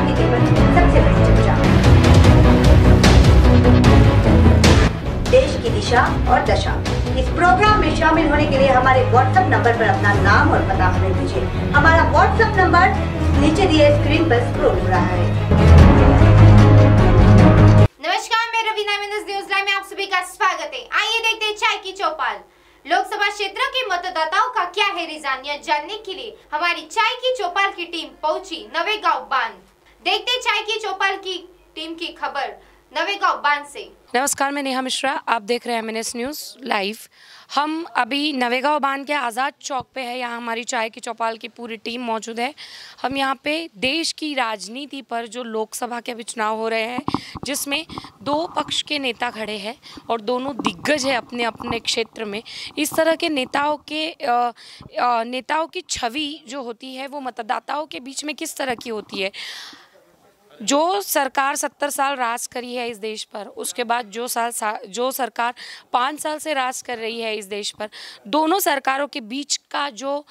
आपके जीवन सबसे बड़ी चर्चा देश की दिशा और दशा इस प्रोग्राम में शामिल होने के लिए हमारे व्हाट्सएप नंबर पर अपना नाम और पता हमें दीजिए हमारा व्हाट्सएप नंबर नीचे दिए स्क्रीन पर स्क्रोल हो रहा है नमस्कार मैं रवीना न्यूज में आप सभी का स्वागत है आइए देखते हैं चाय की चौपाल लोकसभा क्षेत्र के मतदाताओं का क्या है रिजानिया जानने के लिए हमारी चाय की चौपाल की टीम पहुंची नवेगांव बांध देखते चाय की चौपाल की टीम की खबर नवेगा से नमस्कार मैं नेहा मिश्रा आप देख रहे हैं एम न्यूज़ लाइव हम अभी नवेगा उबान के आज़ाद चौक पे है यहाँ हमारी चाय की चौपाल की पूरी टीम मौजूद है हम यहाँ पे देश की राजनीति पर जो लोकसभा के अभी चुनाव हो रहे हैं जिसमें दो पक्ष के नेता खड़े हैं और दोनों दिग्गज हैं अपने अपने क्षेत्र में इस तरह के नेताओं के नेताओं की छवि जो होती है वो मतदाताओं के बीच में किस तरह की होती है जो सरकार सत्तर साल राज करी है इस देश पर उसके बाद जो साल सा, जो सरकार पाँच साल से राज कर रही है इस देश पर दोनों सरकारों के बीच का जो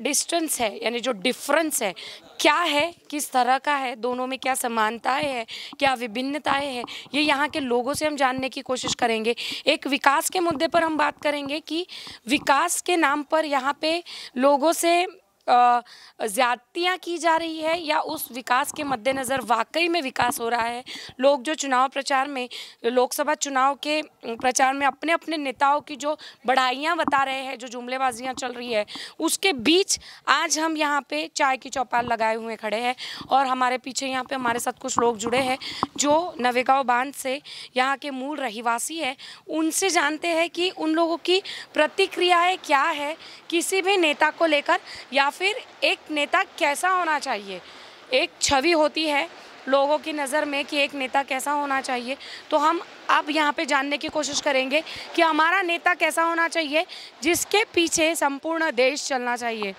डिस्टेंस है यानी जो डिफरेंस है क्या है किस तरह का है दोनों में क्या समानताएं हैं क्या विभिन्नताएं हैं ये यहाँ के लोगों से हम जानने की कोशिश करेंगे एक विकास के मुद्दे पर हम बात करेंगे कि विकास के नाम पर यहाँ पे लोगों से ज़्यादतियाँ की जा रही है या उस विकास के मद्देनज़र वाकई में विकास हो रहा है लोग जो चुनाव प्रचार में लोकसभा चुनाव के प्रचार में अपने अपने नेताओं की जो बढ़ाइयाँ बता रहे हैं जो जुमलेबाजियाँ चल रही है उसके बीच आज हम यहाँ पे चाय की चौपाल लगाए हुए खड़े हैं और हमारे पीछे यहाँ पे हमारे साथ कुछ लोग जुड़े हैं जो नवेगांव बांध से यहाँ के मूल रहवासी है उनसे जानते हैं कि उन लोगों की प्रतिक्रियाएँ क्या है किसी भी नेता को लेकर या फिर एक नेता कैसा होना चाहिए एक छवि होती है लोगों की नज़र में कि एक नेता कैसा होना चाहिए तो हम अब यहाँ पे जानने की कोशिश करेंगे कि हमारा नेता कैसा होना चाहिए जिसके पीछे संपूर्ण देश चलना चाहिए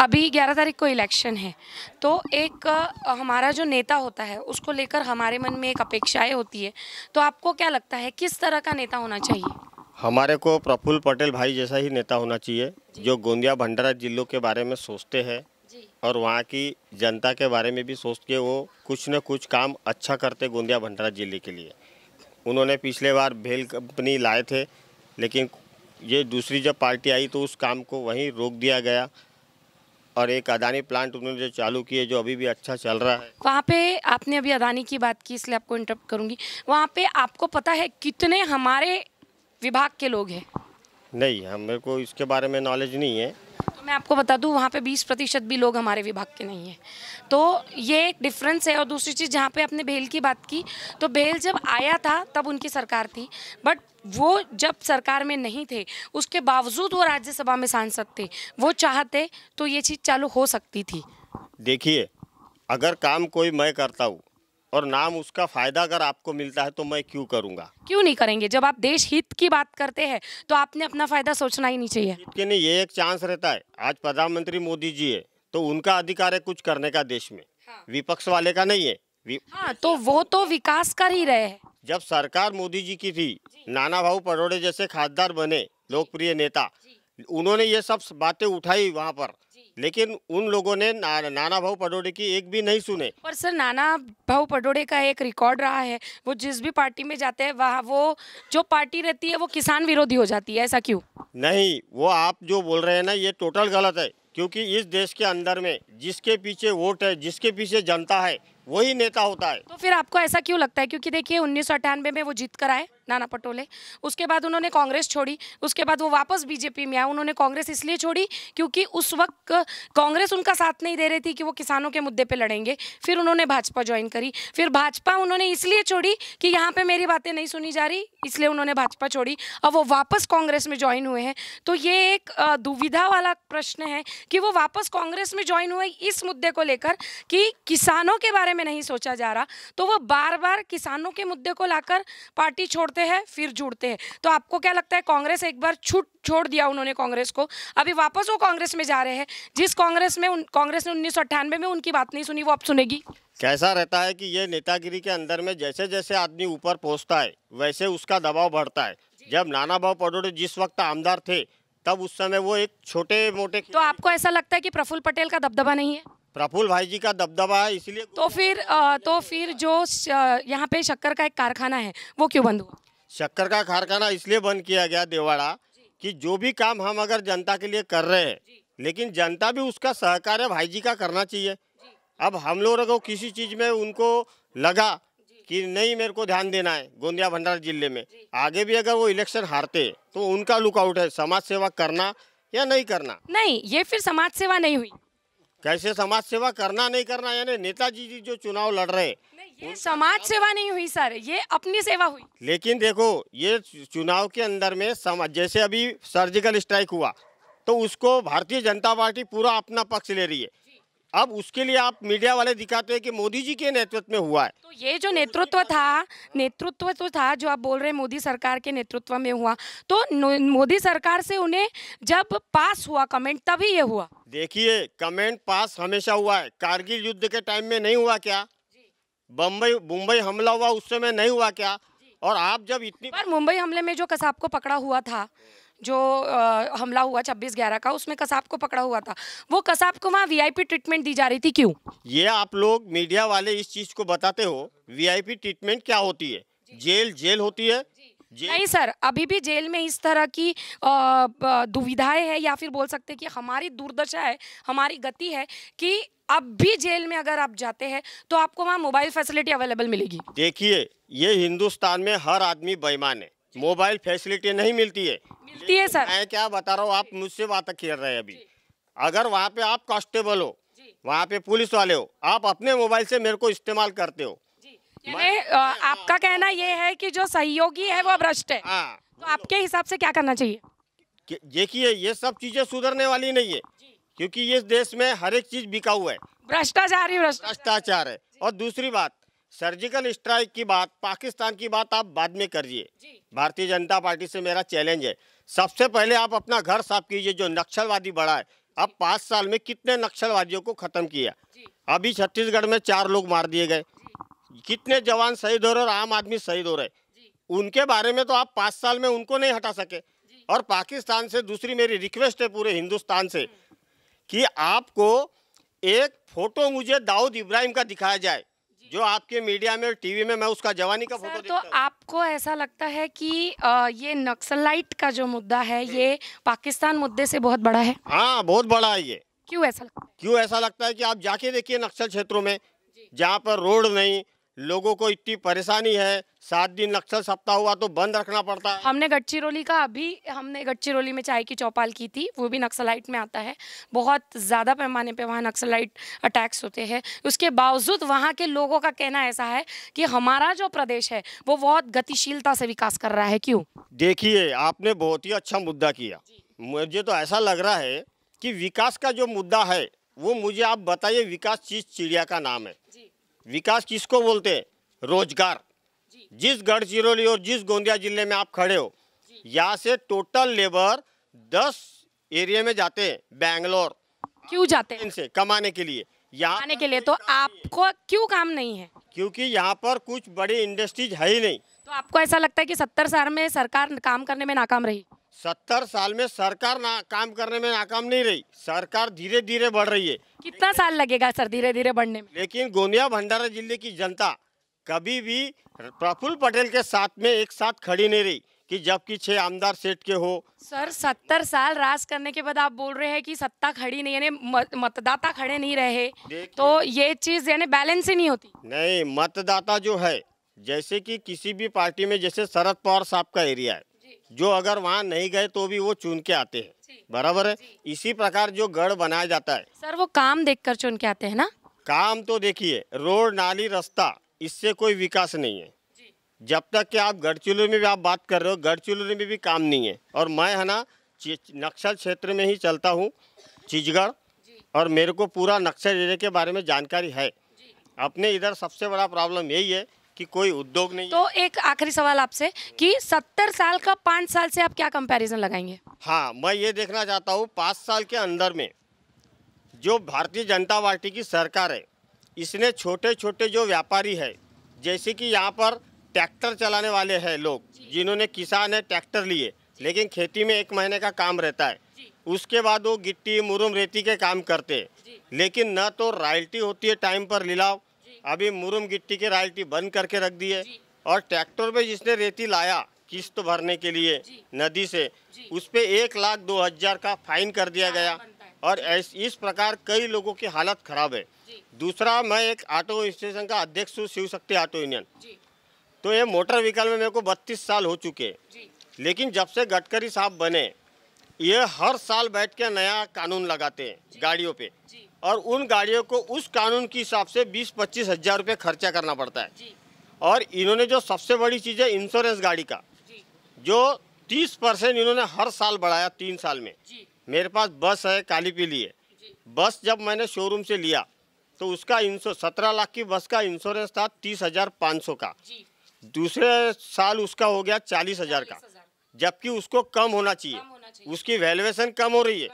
अभी 11 तारीख को इलेक्शन है तो एक हमारा जो नेता होता है उसको लेकर हमारे मन में एक अपेक्षाएं होती है तो आपको क्या लगता है किस तरह का नेता होना चाहिए हमारे को प्रफुल्ल पटेल भाई जैसा ही नेता होना चाहिए जो गोंदिया भंडारा जिलों के बारे में सोचते हैं और वहाँ की जनता के बारे में भी सोच के वो कुछ न कुछ काम अच्छा करते गोंदिया भंडारा जिले के लिए उन्होंने पिछले बार भेल कंपनी लाए थे लेकिन ये दूसरी जब पार्टी आई तो उस काम को वहीं रोक दिया गया और एक अदानी प्लांट उन्होंने जो चालू किए जो अभी भी अच्छा चल रहा है वहाँ पे आपने अभी अदानी की बात की इसलिए आपको इंटरप्ट करूँगी वहाँ पे आपको पता है कितने हमारे विभाग के लोग हैं नहीं हमें को इसके बारे में नॉलेज नहीं है तो मैं आपको बता दूं वहाँ पे 20 प्रतिशत भी लोग हमारे विभाग के नहीं हैं तो ये एक डिफरेंस है और दूसरी चीज़ जहाँ पे आपने भेल की बात की तो भेल जब आया था तब उनकी सरकार थी बट वो जब सरकार में नहीं थे उसके बावजूद वो राज्यसभा में सांसद थे वो चाहते तो ये चीज़ चालू हो सकती थी देखिए अगर काम कोई मैं करता हूँ और नाम उसका फायदा अगर आपको मिलता है तो मैं क्यों करूंगा क्यों नहीं करेंगे जब आप देश हित की बात करते हैं तो आपने अपना फायदा सोचना ही नहीं चाहिए के नहीं ये एक चांस रहता है आज प्रधानमंत्री मोदी जी है तो उनका अधिकार है कुछ करने का देश में हाँ। विपक्ष वाले का नहीं है हाँ तो वो तो विकास कर ही रहे हैं जब सरकार मोदी जी की थी नाना भाऊ परोड़े जैसे खासदार बने लोकप्रिय नेता उन्होंने ये सब बातें उठाई वहाँ पर लेकिन उन लोगों ने ना, नाना भाऊ पडोड़े की एक भी नहीं सुने पर सर नाना भाऊ पटोड़े का एक रिकॉर्ड रहा है वो जिस भी पार्टी में जाते हैं वहाँ वो जो पार्टी रहती है वो किसान विरोधी हो जाती है ऐसा क्यों नहीं वो आप जो बोल रहे हैं ना ये टोटल गलत है क्योंकि इस देश के अंदर में जिसके पीछे वोट है जिसके पीछे जनता है वही नेता होता है तो फिर आपको ऐसा क्यों लगता है क्योंकि देखिए उन्नीस में वो जीत कर आए नाना पटोले उसके बाद उन्होंने कांग्रेस छोड़ी उसके बाद वो वापस बीजेपी में आए उन्होंने कांग्रेस इसलिए छोड़ी क्योंकि उस वक्त कांग्रेस उनका साथ नहीं दे रही थी कि वो किसानों के मुद्दे पे लड़ेंगे फिर उन्होंने भाजपा ज्वाइन करी फिर भाजपा उन्होंने इसलिए छोड़ी कि यहाँ पर मेरी बातें नहीं सुनी जा रही इसलिए उन्होंने भाजपा छोड़ी अब वो वापस कांग्रेस में ज्वाइन हुए हैं तो ये एक दुविधा वाला प्रश्न है कि वो वापस कांग्रेस में ज्वाइन हुए इस मुद्दे को लेकर कि किसानों के बारे में नहीं सोचा जा रहा तो वह बार बार किसानों के मुद्दे को लाकर पार्टी छोड़ते हैं फिर जुड़ते हैं तो आपको क्या लगता है कांग्रेस एक बार छूट छोड़ दिया उन्होंने कांग्रेस को अभी वापस वो कांग्रेस में जा रहे हैं जिस कांग्रेस में कांग्रेस ने उन्नीस में उनकी बात नहीं सुनी वो आप सुनेगी कैसा रहता है कि ये नेतागिरी के अंदर में जैसे जैसे आदमी ऊपर पहुंचता है वैसे उसका दबाव बढ़ता है जब नाना भाव पटोले जिस वक्त आमदार थे तब उस समय वो एक छोटे मोटे तो आपको ऐसा लगता है कि प्रफुल्ल पटेल का दबदबा नहीं है प्रफुल्ल भाई जी का दबदबा है इसलिए तो फिर आ, तो फिर जो यहाँ पे शक्कर का एक कारखाना है वो क्यों बंद हुआ शक्कर का कारखाना इसलिए बंद किया गया देवाड़ा कि जो भी काम हम अगर जनता के लिए कर रहे हैं लेकिन जनता भी उसका सहकार है भाई जी का करना चाहिए अब हम लोग अगर किसी चीज़ में उनको लगा कि नहीं मेरे को ध्यान देना है गोंदिया भंडारा जिले में आगे भी अगर वो इलेक्शन हारते तो उनका लुकआउट है समाज सेवा करना या नहीं करना नहीं ये फिर समाज सेवा नहीं हुई कैसे समाज सेवा करना नहीं करना यानी नेताजी जी जो चुनाव लड़ रहे ये समाज सेवा नहीं हुई सर ये अपनी सेवा हुई लेकिन देखो ये चुनाव के अंदर में समाज जैसे अभी सर्जिकल स्ट्राइक हुआ तो उसको भारतीय जनता पार्टी पूरा अपना पक्ष ले रही है अब उसके लिए आप मीडिया वाले दिखाते हैं कि मोदी जी के नेतृत्व में हुआ है तो ये जो नेतृत्व था नेतृत्व तो था जो आप बोल रहे हैं मोदी सरकार के नेतृत्व में हुआ तो मोदी सरकार से उन्हें जब पास हुआ कमेंट तभी ये हुआ देखिए कमेंट पास हमेशा हुआ है कारगिल युद्ध के टाइम में नहीं हुआ क्या बम्बई मुंबई हमला हुआ उस समय नहीं हुआ क्या और आप जब इतनी मुंबई हमले में जो कसाब को पकड़ा हुआ था जो आ, हमला हुआ छब्बीस ग्यारह का उसमें कसाब को पकड़ा हुआ था वो कसाब को वहाँ वीआईपी ट्रीटमेंट दी जा रही थी क्यों ये आप लोग मीडिया वाले इस चीज़ को बताते हो वीआईपी ट्रीटमेंट क्या होती है जेल जेल होती है नहीं सर अभी भी जेल में इस तरह की दुविधाएं है या फिर बोल सकते हैं कि हमारी दुर्दशा है हमारी गति है कि अब भी जेल में अगर आप जाते हैं तो आपको वहाँ मोबाइल फैसिलिटी अवेलेबल मिलेगी देखिए ये हिंदुस्तान में हर आदमी बेईमान है मोबाइल फैसिलिटी नहीं मिलती है मिलती है सर मैं क्या बता रहा हूँ आप मुझसे बात खेल रहे हैं अभी अगर वहाँ पे आप कॉन्स्टेबल हो वहाँ पे पुलिस वाले हो आप अपने मोबाइल से मेरे को इस्तेमाल करते हो आपका कहना यह है कि जो सहयोगी है वो भ्रष्ट है हाँ। तो आपके हिसाब से क्या करना चाहिए देखिए ये सब चीजें सुधरने वाली नहीं है क्योंकि इस देश में हर एक चीज बिका हुआ है भ्रष्टाचार ही भ्रष्टाचार है और दूसरी बात सर्जिकल स्ट्राइक की बात पाकिस्तान की बात आप बाद में करिए भारतीय जनता पार्टी से मेरा चैलेंज है सबसे पहले आप अपना घर साफ कीजिए जो नक्सलवादी बढ़ा है अब पाँच साल में कितने नक्सलवादियों को ख़त्म किया अभी छत्तीसगढ़ में चार लोग मार दिए गए कितने जवान शहीद हो रहे और आम आदमी शहीद हो रहे उनके बारे में तो आप पाँच साल में उनको नहीं हटा सके और पाकिस्तान से दूसरी मेरी रिक्वेस्ट है पूरे हिंदुस्तान से हम्म। कि आपको एक फ़ोटो मुझे दाऊद इब्राहिम का दिखाया जाए जो आपके मीडिया में टीवी में मैं उसका जवानी का फोटो तो आपको ऐसा लगता है कि आ, ये नक्सलाइट का जो मुद्दा है हम्म। ये पाकिस्तान मुद्दे से बहुत बड़ा है हाँ बहुत बड़ा है ये क्यों ऐसा लगता है क्यों ऐसा लगता है कि आप जाके देखिए नक्सल क्षेत्रों में जहाँ पर रोड नहीं लोगों को इतनी परेशानी है सात दिन नक्सल सप्ताह हुआ तो बंद रखना पड़ता है हमने गढ़चिरौली का अभी हमने गढ़चिरौली में चाय की चौपाल की थी वो भी नक्सलाइट में आता है बहुत ज़्यादा पैमाने पे वहाँ नक्सलाइट अटैक्स होते हैं उसके बावजूद वहाँ के लोगों का कहना ऐसा है कि हमारा जो प्रदेश है वो बहुत गतिशीलता से विकास कर रहा है क्यों देखिए आपने बहुत ही अच्छा मुद्दा किया मुझे तो ऐसा लग रहा है कि विकास का जो मुद्दा है वो मुझे आप बताइए विकास चीज चिड़िया का नाम है विकास किसको बोलते हैं रोजगार जिस गढ़चिरौली और जिस गोंदिया जिले में आप खड़े हो यहाँ से टोटल लेबर दस एरिया में जाते हैं बैंगलोर क्यों जाते हैं इनसे कमाने के लिए यहाँ आने के लिए तो आपको क्यों काम नहीं है क्योंकि यहाँ पर कुछ बड़ी इंडस्ट्रीज है ही नहीं तो आपको ऐसा लगता है कि सत्तर साल में सरकार काम करने में नाकाम रही सत्तर साल में सरकार ना काम करने में नाकाम नहीं रही सरकार धीरे धीरे बढ़ रही है कितना साल लगेगा सर धीरे धीरे बढ़ने में लेकिन गोंदिया भंडारा जिले की जनता कभी भी प्रफुल्ल पटेल के साथ में एक साथ खड़ी नहीं रही कि जबकि छह आमदार सेठ के हो सर सत्तर साल राज करने के बाद आप बोल रहे हैं कि सत्ता खड़ी नहीं है मतदाता खड़े नहीं रहे तो ये चीज यानी बैलेंस ही नहीं होती नहीं मतदाता जो है जैसे कि किसी भी पार्टी में जैसे शरद पवार साहब का एरिया है जो अगर वहाँ नहीं गए तो भी वो चुन के आते हैं बराबर है इसी प्रकार जो गढ़ बनाया जाता है सर वो काम देखकर चुन के आते हैं ना काम तो देखिए रोड नाली रास्ता इससे कोई विकास नहीं है जब तक कि आप गढ़चिलूर में भी आप बात कर रहे हो गढ़चिलूर में भी काम नहीं है और मैं है ना नक्सल क्षेत्र में ही चलता हूँ चिजगढ़ और मेरे को पूरा नक्सल एरिया के बारे में जानकारी है अपने इधर सबसे बड़ा प्रॉब्लम यही है कि कोई उद्योग नहीं तो एक आखिरी सवाल आपसे कि सत्तर साल का पाँच साल से आप क्या कंपैरिजन लगाएंगे हाँ मैं ये देखना चाहता हूँ पाँच साल के अंदर में जो भारतीय जनता पार्टी की सरकार है इसने छोटे छोटे जो व्यापारी है जैसे कि यहाँ पर ट्रैक्टर चलाने वाले हैं लोग जिन्होंने किसान है ट्रैक्टर लिए लेकिन खेती में एक महीने का काम रहता है उसके बाद वो गिट्टी मुरुम रेती के काम करते हैं लेकिन न तो रॉयल्टी होती है टाइम पर लिलाव अभी मुरुम गिट्टी के रॉयल्टी बंद करके रख दी है और ट्रैक्टर में जिसने रेती लाया किस्त भरने के लिए नदी से उस पर एक लाख दो हजार का फाइन कर दिया गया और इस प्रकार कई लोगों की हालत खराब है दूसरा मैं एक ऑटो स्टेशन का अध्यक्ष हूँ शिव शक्ति ऑटो यूनियन तो ये मोटर व्हीकल में मेरे को बत्तीस साल हो चुके लेकिन जब से गडकरी साहब बने ये हर साल बैठ के नया कानून लगाते हैं गाड़ियों पे और उन गाड़ियों को उस कानून के हिसाब से बीस पच्चीस हज़ार रुपये खर्चा करना पड़ता है और इन्होंने जो सबसे बड़ी चीज़ है इंश्योरेंस गाड़ी का जो तीस परसेंट इन्होंने हर साल बढ़ाया तीन साल में मेरे पास बस है काली पीली है बस जब मैंने शोरूम से लिया तो उसका इंश्योर सत्रह लाख की बस का इंश्योरेंस था तीस हज़ार पाँच सौ का दूसरे साल उसका हो गया चालीस हज़ार का जबकि उसको कम होना चाहिए उसकी वैल्यूएशन कम हो रही है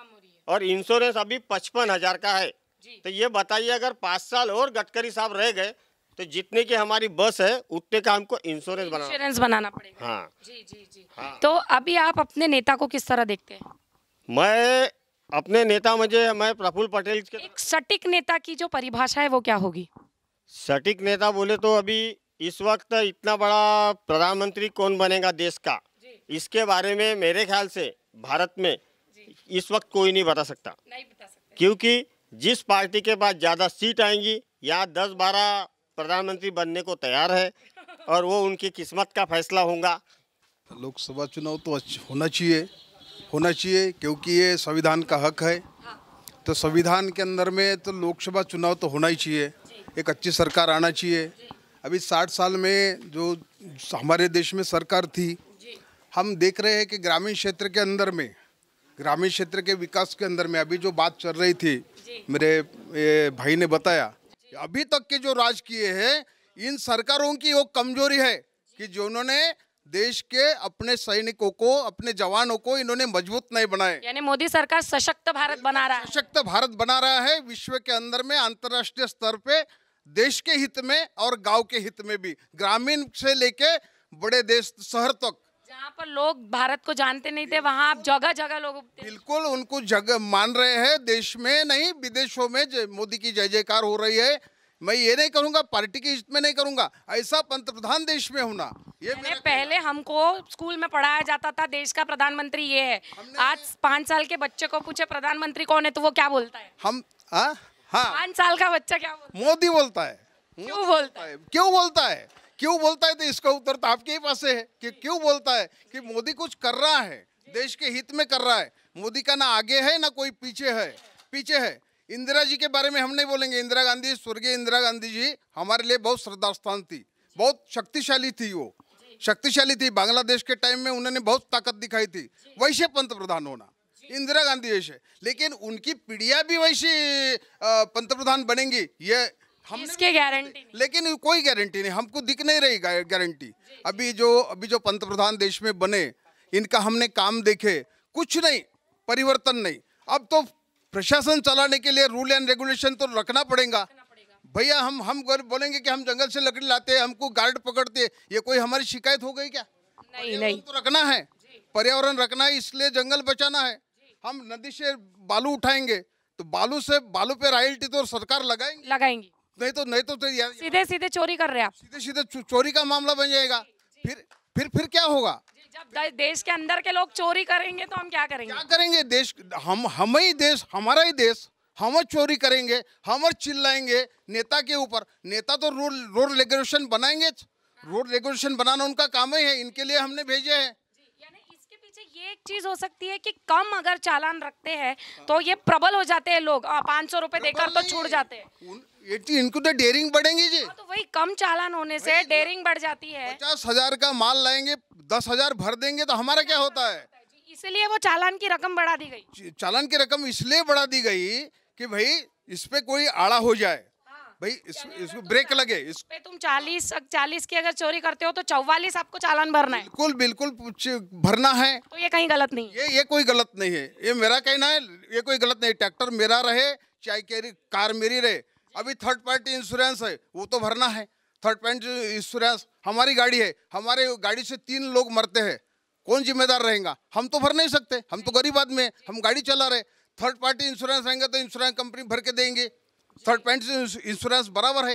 और इंश्योरेंस अभी पचपन हज़ार का है तो ये बताइए अगर पाँच साल और गडकरी साहब रह गए तो जितने की हमारी बस है उतने का हमको इंश्योरेंस बनाना इंश्योरेंस बनाना पड़ेगा हाँ जी जी जी हाँ। तो अभी आप अपने नेता को किस तरह देखते हैं मैं अपने नेता मुझे मैं प्रफुल्ल पटेल के एक सटीक नेता की जो परिभाषा है वो क्या होगी सटीक नेता बोले तो अभी इस वक्त इतना बड़ा प्रधानमंत्री कौन बनेगा देश का इसके बारे में मेरे ख्याल से भारत में इस वक्त कोई नहीं बता सकता नहीं बता सकता क्योंकि जिस पार्टी के पास ज़्यादा सीट आएंगी या दस बारह प्रधानमंत्री बनने को तैयार है और वो उनकी किस्मत का फैसला होगा लोकसभा चुनाव तो होना चाहिए होना चाहिए क्योंकि ये संविधान का हक है हाँ। तो संविधान के अंदर में तो लोकसभा चुनाव तो होना ही चाहिए एक अच्छी सरकार आना चाहिए अभी साठ साल में जो हमारे देश में सरकार थी हम देख रहे हैं कि ग्रामीण क्षेत्र के अंदर में ग्रामीण क्षेत्र के विकास के अंदर में अभी जो बात चल रही थी मेरे ये भाई ने बताया अभी तक के जो राज किए हैं इन सरकारों की वो कमजोरी है कि जो उन्होंने देश के अपने सैनिकों को अपने जवानों को इन्होंने मजबूत नहीं बनाए यानी मोदी सरकार सशक्त भारत बना रहा है सशक्त भारत बना रहा है विश्व के अंदर में अंतरराष्ट्रीय स्तर पे देश के हित में और गांव के हित में भी ग्रामीण से लेके बड़े देश शहर तक जहाँ पर लोग भारत को जानते नहीं थे वहाँ आप जगह जगह लोग बिल्कुल उनको जगह मान रहे हैं देश में नहीं विदेशों में मोदी की जय जयकार हो रही है मैं ये नहीं करूंगा पार्टी के हित में नहीं करूँगा ऐसा पंत प्रधान देश में होना ये मैंने पहले हमको स्कूल में पढ़ाया जाता था देश का प्रधानमंत्री ये है आज पाँच साल के बच्चे को पूछे प्रधानमंत्री कौन है तो वो क्या बोलता है हम हाँ हाँ पाँच साल का बच्चा क्या बोलता मोदी बोलता है क्यों बोलता है क्यों बोलता है क्यों बोलता है तो इसका उत्तर तो आपके ही पास है कि क्यों बोलता है कि मोदी कुछ कर रहा है देश के हित में कर रहा है मोदी का ना आगे है ना कोई पीछे है पीछे है इंदिरा जी के बारे में हम नहीं बोलेंगे इंदिरा गांधी स्वर्गीय इंदिरा गांधी जी हमारे लिए बहुत श्रद्धा स्थान थी बहुत शक्तिशाली थी वो शक्तिशाली थी बांग्लादेश के टाइम में उन्होंने बहुत ताकत दिखाई थी वैसे पंत प्रधान होना इंदिरा गांधी जैसे लेकिन उनकी पीढ़िया भी वैसी पंत प्रधान बनेंगी ये हम इसके गारंटी लेकिन कोई गारंटी नहीं हमको दिख नहीं रही गारंटी अभी जो अभी जो पंत प्रधान देश में बने इनका हमने काम देखे कुछ नहीं परिवर्तन नहीं अब तो प्रशासन चलाने के लिए रूल एंड रेगुलेशन तो रखना पड़ेगा भैया हम हम बोलेंगे कि हम जंगल से लकड़ी लाते हैं हमको गार्ड पकड़ते ये कोई हमारी शिकायत हो गई क्या नहीं नहीं तो रखना है पर्यावरण रखना है इसलिए जंगल बचाना है हम नदी से बालू उठाएंगे तो बालू से बालू पे रॉयल्टी तो सरकार लगाएंगे लगाएंगी नहीं तो नहीं तो, तो या, सीधे सीधे चोरी कर रहे हैं आप सीधे सीधे चोरी का मामला बन जाएगा फिर फिर फिर क्या होगा जब देश के अंदर के लोग चोरी करेंगे तो हम क्या करेंगे क्या करेंगे देश हम हम ही देश हमारा ही देश हम चोरी करेंगे हम चिल्लाएंगे नेता के ऊपर नेता तो रोड रोड रेगुलेशन बनाएंगे रोड रेगुलेशन बनाना उनका काम ही है इनके लिए हमने भेजे हैं जैसे ये एक चीज हो सकती है कि कम अगर चालान रखते हैं तो ये प्रबल हो जाते हैं लोग पाँच सौ रूपए देकर तो छूट जाते हैं तो इनको तो डेयरिंग बढ़ेंगी जी हाँ, तो वही कम चालान होने से डेयरिंग तो। बढ़ जाती है पचास हजार का माल लाएंगे दस हजार भर देंगे तो हमारा क्या होता है इसलिए वो चालान की रकम बढ़ा दी गई चालान की रकम इसलिए बढ़ा दी गई कि भाई इस पे कोई आड़ा हो जाए भाई इस, इसको तो ब्रेक लगे इस तुम 40 40 की अगर चोरी करते हो तो चौवालीस आपको चालान भरना है बिल्कुल बिल्कुल भरना है तो ये कहीं गलत नहीं ये ये कोई गलत नहीं है ये मेरा कहना है ये कोई गलत नहीं ट्रैक्टर मेरा रहे चाहे कार मेरी रहे अभी थर्ड पार्टी इंश्योरेंस है वो तो भरना है थर्ड पार्टी इंश्योरेंस हमारी गाड़ी है हमारे गाड़ी से तीन लोग मरते हैं कौन जिम्मेदार रहेगा हम तो भर नहीं सकते हम तो गरीब आदमी हैं हम गाड़ी चला रहे थर्ड पार्टी इंश्योरेंस रहेंगे तो इंश्योरेंस कंपनी भर के देंगे थर्ड पॉइंट इंश्योरेंस बराबर है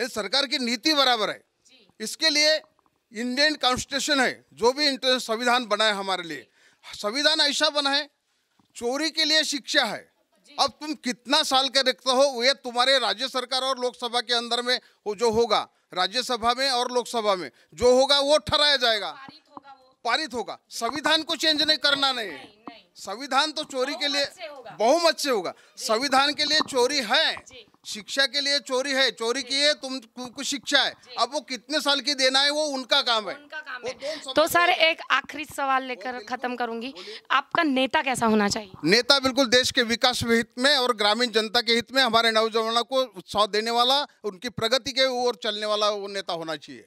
ये सरकार की नीति बराबर है इसके लिए इंडियन कॉन्स्टिट्यूशन है जो भी संविधान बनाए हमारे लिए संविधान ऐसा बना है चोरी के लिए शिक्षा है अब तुम कितना साल के रखते हो यह तुम्हारे राज्य सरकार और लोकसभा के अंदर में वो जो होगा राज्यसभा में और लोकसभा में जो होगा वो ठहराया जाएगा पारित होगा, होगा। संविधान को चेंज नहीं करना नहीं है संविधान तो चोरी के लिए बहुमत से होगा संविधान के लिए चोरी है शिक्षा के लिए चोरी है चोरी की है तुम कुछ शिक्षा है अब वो कितने साल की देना है वो उनका काम है, उनका काम है। तो सर एक आखिरी सवाल लेकर खत्म करूंगी आपका नेता कैसा होना चाहिए नेता बिल्कुल देश के विकास हित में और ग्रामीण जनता के हित में हमारे नौजवानों को उत्साह देने वाला उनकी प्रगति के ओर चलने वाला वो नेता होना चाहिए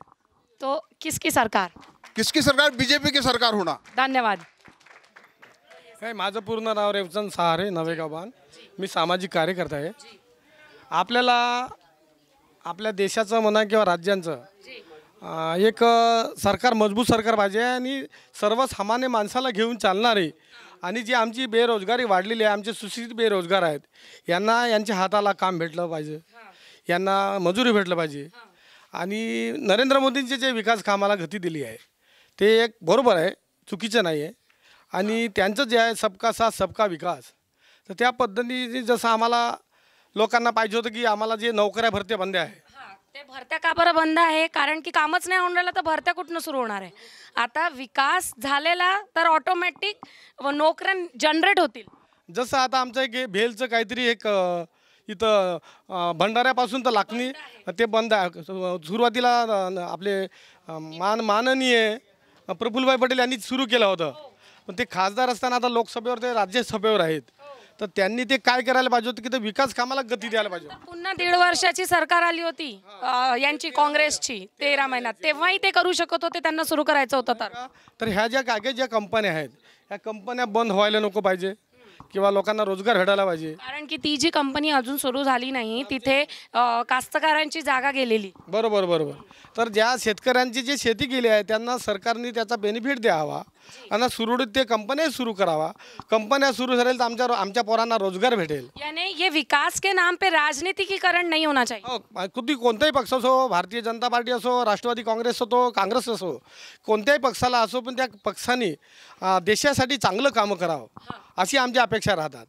तो किसकी सरकार किसकी सरकार बीजेपी की सरकार होना धन्यवाद काय माझं पूर्ण नाव रेवचंद सहारे नवेगावान मी सामाजिक कार्यकर्ता आहे आपल्याला आपल्या देशाचं म्हणा किंवा राज्यांचं एक सरकार मजबूत सरकार पाहिजे आणि सर्वसामान्य माणसाला घेऊन चालणारे आणि जी आमची बेरोजगारी वाढलेली आहे आमचे सुशिक्षित बेरोजगार आहेत यांना यांच्या हाताला काम भेटलं पाहिजे यांना मजुरी भेटलं पाहिजे आणि नरेंद्र मोदींचे जे विकास कामाला गती दिली आहे ते एक बरोबर आहे चुकीचं नाही आहे आणि त्यांचं जे आहे सबका साथ सबका विकास तर त्या पद्धतीने जसं आम्हाला लोकांना पाहिजे होतं की आम्हाला जे नोकऱ्या भरते बंद आहे ते भरत्या का बरं बंद आहे कारण की कामच नाही होऊन राहिलं तर भरत्या कुठनं सुरू होणार आहे आता विकास झालेला तर ऑटोमॅटिक नोकऱ्या जनरेट होतील जसं आता आमचं एक भेलचं काहीतरी एक इथं भंडाऱ्यापासून तर लाखणी ते बंद आहे सुरुवातीला आपले मान माननीय प्रफुल्लभाई पटेल यांनी सुरू केलं होतं हो. पण ते खासदार असताना आता लोकसभेवर ते राज्यसभेवर आहेत तर त्यांनी ते काय करायला पाहिजे होतं की ते विकास कामाला गती द्यायला पाहिजे पुन्हा दीड वर्षाची सरकार आली होती यांची काँग्रेसची तेरा महिन्यात तेव्हाही ते करू शकत होते त्यांना सुरू करायचं होतं तर तर ह्या ज्या कागे ज्या कंपन्या आहेत ह्या कंपन्या बंद व्हायला नको पाहिजे किंवा लोकांना रोजगार हडायला पाहिजे कारण की ती जी कंपनी अजून सुरू झाली नाही तिथे कास्तकारांची जागा गेलेली बरोबर बरोबर तर ज्या शेतकऱ्यांची जी शेती केली आहे त्यांना सरकारने त्याचा बेनिफिट द्यावा आणि सुरळीत ते कंपन्या सुरू करावा कंपन्या सुरू झाल्या तर आमच्या आमच्या पोरांना रोजगार भेटेल याने विकास के नाम पे राजनीतिकीकरण नाही होणार चाहिए हो, कुठली कोणताही पक्ष असो भारतीय जनता पार्टी असो राष्ट्रवादी काँग्रेस असो काँग्रेस असो कोणत्याही पक्षाला असो पण त्या पक्षाने देशासाठी चांगलं कामं करावं अशी आमची अपेक्षा राहतात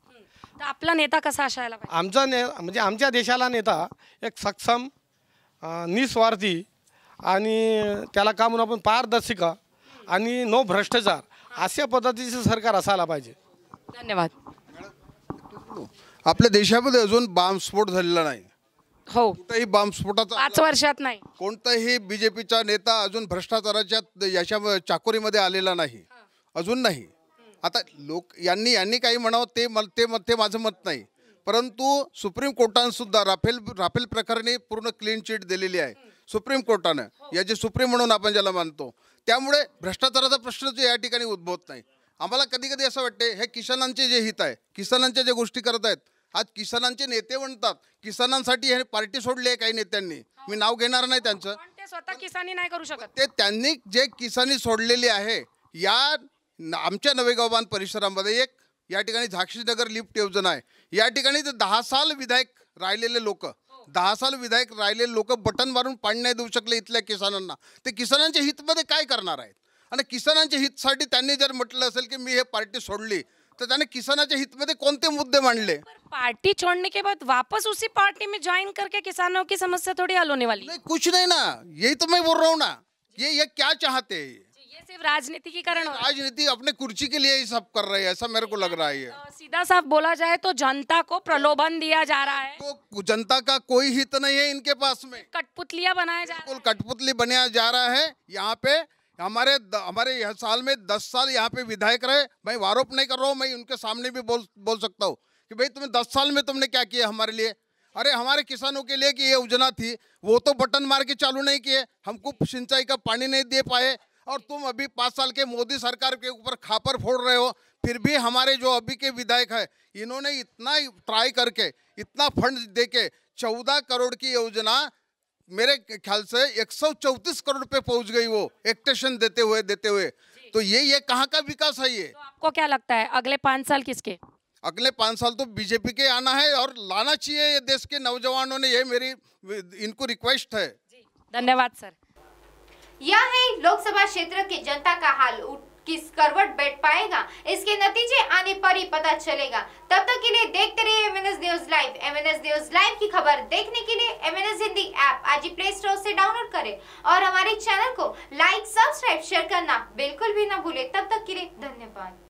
तर आपला नेता कसा असायला आमचा ने म्हणजे आमच्या देशाला नेता एक सक्षम निस्वार्थी आणि त्याला का म्हणून आपण पारदर्शिका आणि नो भ्रष्टाचार अशा पद्धतीचं सरकार असायला पाहिजे धन्यवाद आपल्या देशामध्ये अजून बॉम्बस्फोट झालेला नाही हो कुठेही बांबस्फोटाचा पाच वर्षात नाही कोणताही बीजेपीचा नेता अजून भ्रष्टाचाराच्या याच्या चाकोरीमध्ये आलेला नाही अजून नाही आता लोक यांनी यांनी काही म्हणावं ते मल ते मत ते माझं मत नाही परंतु सुप्रीम कोर्टानं सुद्धा राफेल राफेल प्रकरणी पूर्ण क्लीन चिट दिलेली आहे सुप्रीम कोर्टानं याचे सुप्रीम म्हणून आपण ज्याला मानतो त्यामुळे भ्रष्टाचाराचा प्रश्नच या ठिकाणी उद्भवत नाही आम्हाला कधी कधी असं वाटते हे किसानांचे जे हित आहे किसानांच्या जे गोष्टी करत आहेत आज किसानांचे नेते म्हणतात किसानांसाठी हे पार्टी सोडली आहे काही नेत्यांनी मी नाव घेणार नाही त्यांचं ते स्वतः किसानी नाही करू शकत ते त्यांनी जे किसानी सोडलेली आहे या आमच्या नवेगाव बांध परिसरामध्ये एक या ठिकाणी झाक्षीनगर लिफ्ट योजना आहे या ठिकाणी ते दहा साल विधायक राहिलेले लोक दहा साल विधायक राहिले लोक बटन मार्ग पाणी नहीं देऊ शकले इतने किसान ते किसानांच्या हितमध्ये काय करणार आहेत आणि किसानांच्या हितसाठी त्यांनी जर म्हटलं असेल की पार्टी सोडली तो जाने हित में कौनते मुद्दे मान पार्टी छोड़ने के बाद वापस उसी पार्टी में ज्वाइन करके किसानों की समस्या थोड़ी हल होने वाली नहीं कुछ नहीं ना यही तो मैं बोल रहा हूँ ना ये ये क्या चाहते हैं सिर्फ राजनीतिकरण राजनीति अपने कुर्सी के लिए ही सब कर रहे हैं ऐसा मेरे को लग रहा है सीधा साफ बोला जाए तो जनता को प्रलोभन दिया जा रहा है तो जनता का कोई हित नहीं है इनके पास में कठपुतलिया बनाया जा है कठपुतली बनाया जा रहा है यहाँ पे हमारे हमारे यह साल में दस साल यहाँ पे विधायक रहे मैं आरोप नहीं कर रहा हूँ मैं उनके सामने भी बोल बोल सकता हूँ कि भाई तुमने दस साल में तुमने क्या किया हमारे लिए अरे हमारे किसानों के लिए कि ये योजना थी वो तो बटन मार के चालू नहीं किए हमको सिंचाई का पानी नहीं दे पाए और तुम अभी पाँच साल के मोदी सरकार के ऊपर खापर फोड़ रहे हो फिर भी हमारे जो अभी के विधायक है इन्होंने इतना ट्राई करके इतना फंड के चौदह करोड़ की योजना मेरे ख्याल से एक करोड़ पे पहुंच गई वो एक्टेशन देते हुए देते हुए तो ये ये कहाँ का विकास है ये तो आपको क्या लगता है अगले पाँच साल किसके अगले पाँच साल तो बीजेपी के आना है और लाना चाहिए ये देश के नौजवानों ने ये मेरी इनको रिक्वेस्ट है धन्यवाद सर यह है लोकसभा क्षेत्र की जनता का हाल किस करवट बैठ पाएगा इसके नतीजे आने पर ही पता चलेगा तब तक के लिए देखते रहिए MNS news live MNS news live की खबर देखने के लिए एमएनएस हिंदी ऐप आज ही प्ले स्टोर से डाउनलोड करें और हमारे चैनल को लाइक सब्सक्राइब शेयर करना बिल्कुल भी ना भूले तब तक के लिए धन्यवाद